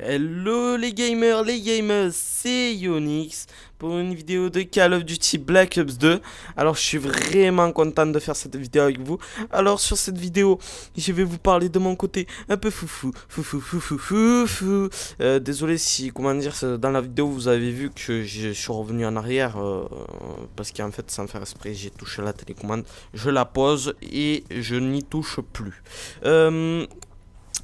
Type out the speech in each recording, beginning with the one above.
Hello les gamers, les gamers, c'est Yonix pour une vidéo de Call of Duty Black Ops 2. Alors je suis vraiment content de faire cette vidéo avec vous. Alors sur cette vidéo, je vais vous parler de mon côté un peu foufou, foufou, foufou, foufou. Euh, désolé si, comment dire, dans la vidéo vous avez vu que je suis revenu en arrière euh, parce qu'en fait sans faire esprit j'ai touché la télécommande. Je la pose et je n'y touche plus. Euh,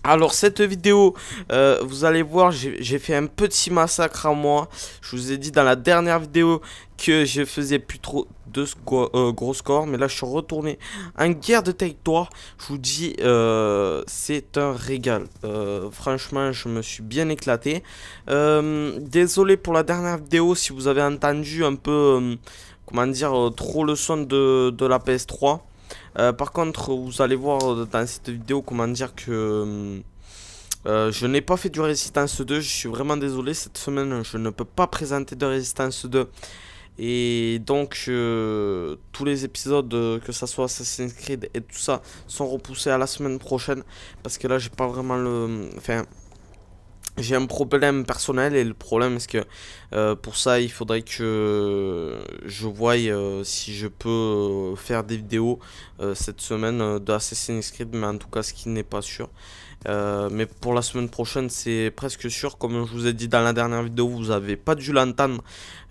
alors cette vidéo, euh, vous allez voir, j'ai fait un petit massacre à moi. Je vous ai dit dans la dernière vidéo que je faisais plus trop de euh, gros scores. Mais là, je suis retourné en guerre de territoire. Je vous dis, euh, c'est un régal. franchement, je me suis bien éclaté. désolé pour la dernière vidéo si vous avez entendu un peu, comment dire, trop le son de la PS3. Euh, par contre, vous allez voir dans cette vidéo comment dire que euh, euh, je n'ai pas fait du Résistance 2. Je suis vraiment désolé, cette semaine, je ne peux pas présenter de Résistance 2. Et donc, tous les épisodes, que ça soit Assassin's Creed et tout ça, sont repoussés à la semaine prochaine. Parce que là, j'ai pas vraiment le... Enfin, j'ai un problème personnel et le problème c'est que euh, pour ça il faudrait que je voie euh, si je peux euh, faire des vidéos cette semaine d'Assassin's Creed mais en tout cas ce qui n'est pas sûr. mais pour la semaine prochaine c'est presque sûr comme je vous ai dit dans la dernière vidéo vous n'avez pas dû l'entendre.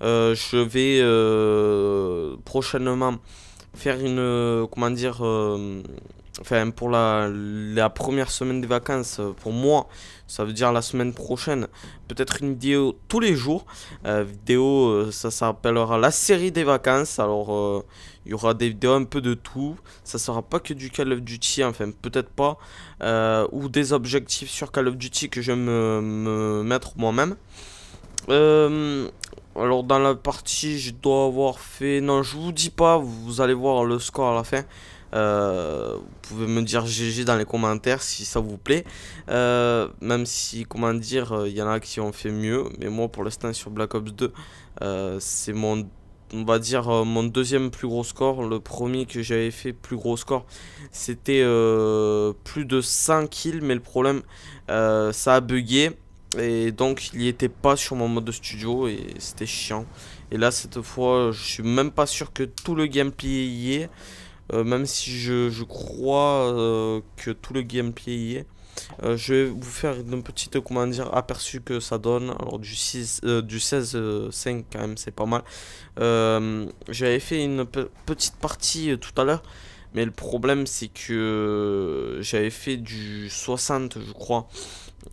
je vais prochainement faire une comment dire enfin pour la, première semaine des vacances, euh, pour moi, ça veut dire la semaine prochaine, peut-être une vidéo tous les jours. Euh, vidéo, euh, ça s'appellera la série des vacances. Alors, il y aura des vidéos un peu de tout. Ça sera pas que du Call of Duty, enfin peut-être pas, ou des objectifs sur Call of Duty que je vais me, mettre moi-même. alors dans la partie, je dois avoir fait... Non, je vous dis pas, vous allez voir le score à la fin. Euh, vous pouvez me dire GG dans les commentaires si ça vous plaît. Euh, même si, comment dire, euh, il y en a qui ont fait mieux. Mais moi, pour l'instant, sur Black Ops 2, c'est mon on va dire mon deuxième plus gros score, le premier que j'avais fait plus gros score, c'était plus de 100 kills, mais le problème, ça a bugué, et donc il n'y était pas sur mon mode studio et c'était chiant. Et là cette fois je suis même pas sûr que tout le gameplay y est. Euh, même si je, je crois euh, que tout le gameplay y est. Euh, je vais vous faire une petite comment dire, aperçu que ça donne. Alors du, 6, du 16 5 quand même c'est pas mal. J'avais fait une petite partie tout à l'heure. Mais le problème c'est que j'avais fait du 60 je crois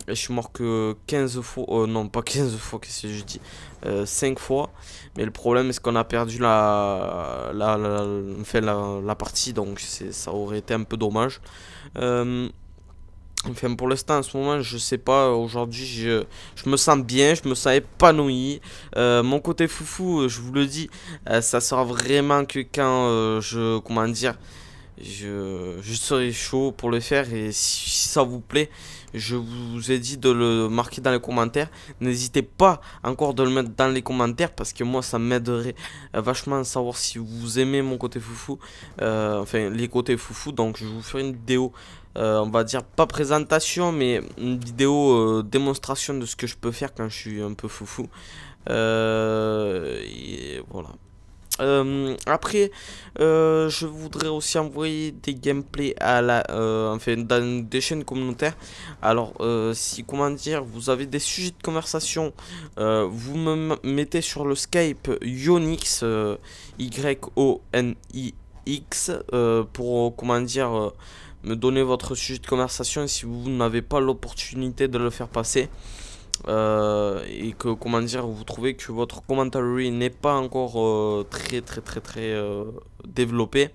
je suis mort que 15 fois, euh, non pas 15 fois, que je dis, 5 euh, fois. Mais le problème, c'est qu'on a perdu la, la, la, partie, donc ça aurait été un peu dommage. Euh, enfin, pour l'instant, en ce moment, je sais pas, aujourd'hui, je, me sens bien, je me sens épanoui. mon côté foufou, je vous le dis, ça sera vraiment que quand je, comment dire, je, je serai chaud pour le faire et si ça vous plaît. Je vous ai dit de le marquer dans les commentaires. N'hésitez pas encore de le mettre dans les commentaires parce que moi ça m'aiderait vachement à savoir si vous aimez mon côté foufou. Euh, enfin les côtés foufou. Donc je vous ferai une vidéo. Euh, on va dire pas présentation mais une vidéo euh, démonstration de ce que je peux faire quand je suis un peu foufou. et voilà. Euh, après, euh, je voudrais aussi envoyer des gameplays à la, euh, enfin, dans des chaînes communautaires. Alors, si comment dire, vous avez des sujets de conversation, vous me mettez sur le Skype Yonix Y O N I X pour comment dire me donner votre sujet de conversation si vous n'avez pas l'opportunité de le faire passer. Euh, et que comment dire vous trouvez que votre commentary n'est pas encore euh, très très très très euh, développé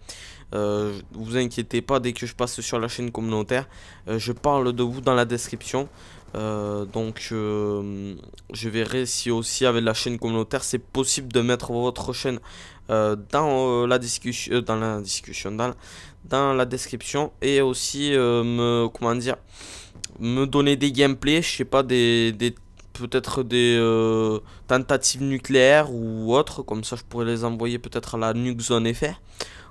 vous inquiétez pas dès que je passe sur la chaîne communautaire je parle de vous dans la description donc je verrai si aussi avec la chaîne communautaire c'est possible de mettre votre chaîne dans la discussion dans la discussion dans la description et aussi me comment dire me donner des gameplays, je sais pas, des, des peut-être des euh, tentatives nucléaires ou autre, comme ça je pourrais les envoyer peut-être à la Nuke Zone effet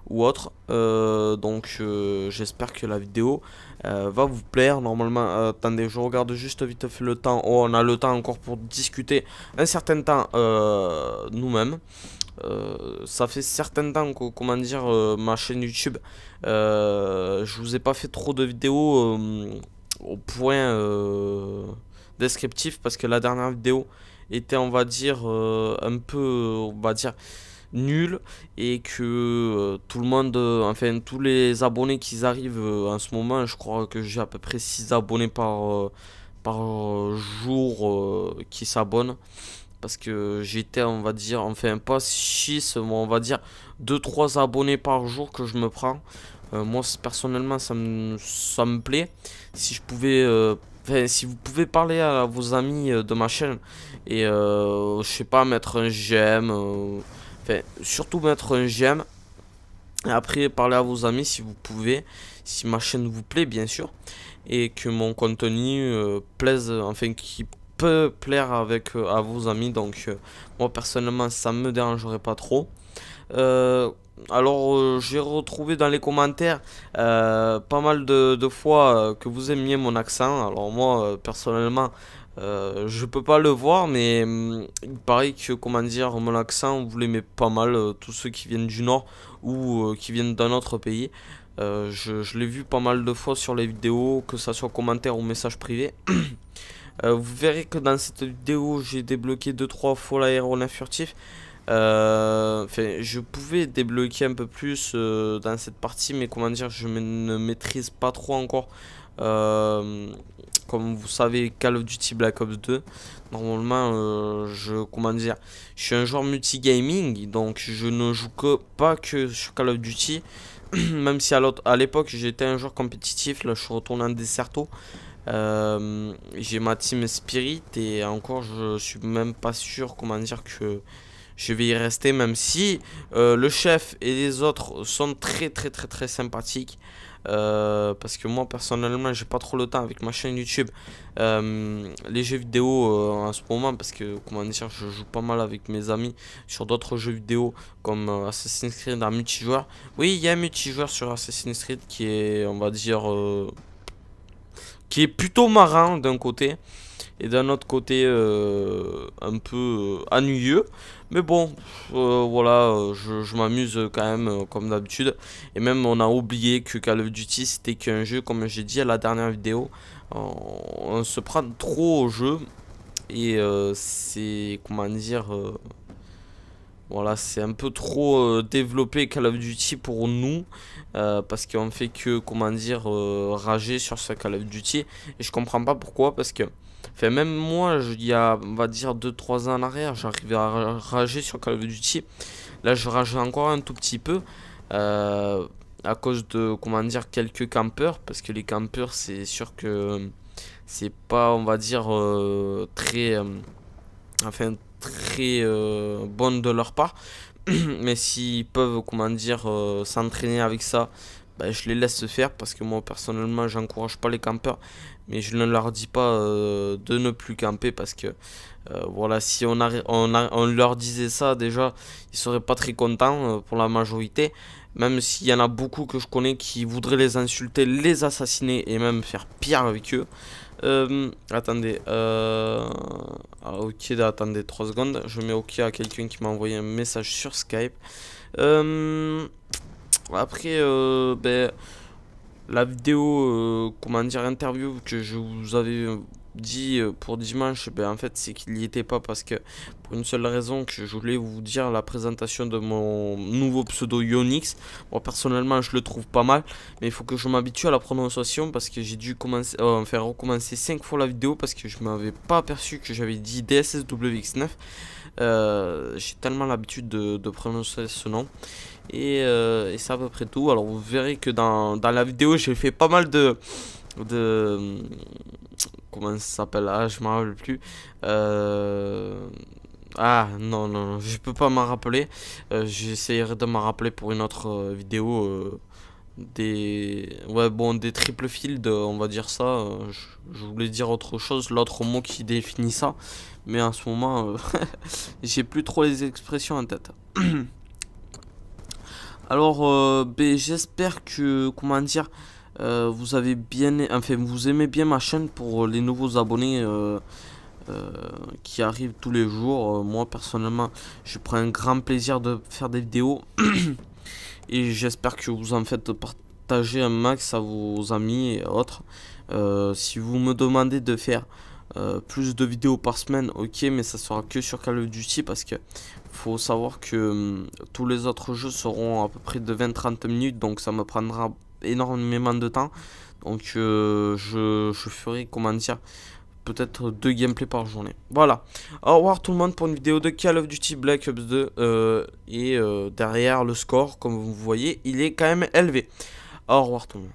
ou autre. Euh, donc euh, j'espère que la vidéo va vous plaire. Normalement, attendez, je regarde juste vite fait le temps. Oh, on a le temps encore pour discuter un certain temps nous-mêmes. ça fait certain temps que, comment dire, ma chaîne YouTube, je vous ai pas fait trop de vidéos au point euh, descriptif parce que la dernière vidéo était on va dire euh, un peu euh, on va dire nulle et que tout le monde enfin tous les abonnés qui arrivent en ce moment je crois que j'ai à peu près 6 abonnés par par jour qui s'abonnent parce que j'étais on va dire enfin pas 6 on va dire 2 3 abonnés par jour que je me prends euh, moi, personnellement, ça me, ça me plaît. Si je pouvais... Euh, si vous pouvez parler à vos amis euh, de ma chaîne et je sais pas mettre un j'aime surtout mettre un j'aime et après parler à vos amis si vous pouvez si ma chaîne vous plaît bien sûr et que mon contenu plaise enfin qui peut plaire avec à vos amis donc moi personnellement ça me dérangerait pas trop euh, alors euh, j'ai retrouvé dans les commentaires euh, pas mal de, fois que vous aimiez mon accent. Alors moi personnellement, je peux pas le voir, mais mm, il paraît que, comment dire, mon accent, vous l'aimez pas mal, tous ceux qui viennent du Nord ou qui viennent d'un autre pays. je, l'ai vu pas mal de fois sur les vidéos, que ça soit commentaire ou message privé. vous verrez que dans cette vidéo, j'ai débloqué 2-3 faux l'aéronef furtif. Euh, je pouvais débloquer un peu plus euh, dans cette partie, mais comment dire, je ne maîtrise pas trop encore. Euh, comme vous savez, Call of Duty Black Ops 2, normalement, je comment dire, je suis un joueur multigaming, donc je ne joue que pas que sur Call of Duty. Même si à l'époque j'étais un joueur compétitif, là je suis retourné en Deserto. j'ai ma team Spirit et encore je suis même pas sûr comment dire que je vais y rester même si euh, le chef et les autres sont très très très très sympathiques. Euh, parce que moi personnellement j'ai pas trop le temps avec ma chaîne YouTube euh, les jeux vidéo en ce moment parce que comment dire je joue pas mal avec mes amis sur d'autres jeux vidéo comme Assassin's Creed en multijoueur oui il y a un multijoueur sur Assassin's Creed qui est on va dire qui est plutôt marrant d'un côté et d'un autre côté euh, un peu euh, ennuyeux. Mais bon, euh, voilà, je, m'amuse quand même comme d'habitude. Et même on a oublié que Call of Duty c'était qu'un jeu, comme j'ai dit à la dernière vidéo, on, se prend trop au jeu. Et c'est, comment dire, voilà, c'est un peu trop développé Call of Duty pour nous. parce qu'on fait que, comment dire, rager sur ce Call of Duty. Et je comprends pas pourquoi, parce que fait même moi, je, il y a, on va dire, 2-3 ans en arrière, j'arrivais à rager sur Call of Duty. Là, je rage encore un tout petit peu. Euh, à cause de, comment dire, quelques campeurs. Parce que les campeurs, c'est sûr que c'est pas, on va dire, euh, très. Euh, enfin, très bonne de leur part. Mais s'ils peuvent, comment dire, s'entraîner avec ça, bah, je les laisse faire parce que moi personnellement j'encourage pas les campeurs mais je ne leur dis pas euh, de ne plus camper parce que euh, voilà si on, leur disait ça déjà ils seraient pas très contents euh, pour la majorité même s'il y en a beaucoup que je connais qui voudraient les insulter, les assassiner et même faire pire avec eux. attendez, ah, ok, attendez 3 secondes, je mets ok à quelqu'un qui m'a envoyé un message sur Skype. Après, euh, ben, la vidéo, euh, comment dire, interview que je vous avais euh, dit pour dimanche, ben, en fait, c'est qu'il n'y était pas parce que, pour une seule raison, que je voulais vous dire la présentation de mon nouveau pseudo Yonix. Moi, personnellement, je le trouve pas mal, mais il faut que je m'habitue à la prononciation parce que j'ai dû commencer, faire recommencer 5 fois la vidéo parce que je m'avais pas aperçu que j'avais dit DSSWX9. Euh, j'ai tellement l'habitude de, prononcer ce nom. Et, ça euh, c'est à peu près tout. Alors vous verrez que dans, la vidéo, j'ai fait pas mal de... de comment ça s'appelle Ah, je m'en rappelle plus. Euh, ah non, non, je peux pas m'en rappeler. Euh, J'essayerai de m'en rappeler pour une autre vidéo des ouais bon des triple field euh, on va dire ça euh, je, voulais dire autre chose l'autre mot qui définit ça mais en ce moment euh, j'ai plus trop les expressions en tête alors ben, j'espère que comment dire vous avez bien enfin vous aimez bien ma chaîne pour les nouveaux abonnés qui arrivent tous les jours moi personnellement je prends un grand plaisir de faire des vidéos et j'espère que vous en faites partager un max à vos amis et autres. Euh, si vous me demandez de faire euh, plus de vidéos par semaine, ok, mais ça sera que sur Call of Duty parce que faut savoir que hum, tous les autres jeux seront à peu près de 20-30 minutes, donc ça me prendra énormément de temps. Donc euh, je, je, ferai, comment dire, peut-être deux gameplays par journée. Voilà. Au revoir tout le monde pour une vidéo de Call of Duty Black Ops 2. Euh, et euh, derrière le score, comme vous voyez, il est quand même élevé. Au revoir tout le monde.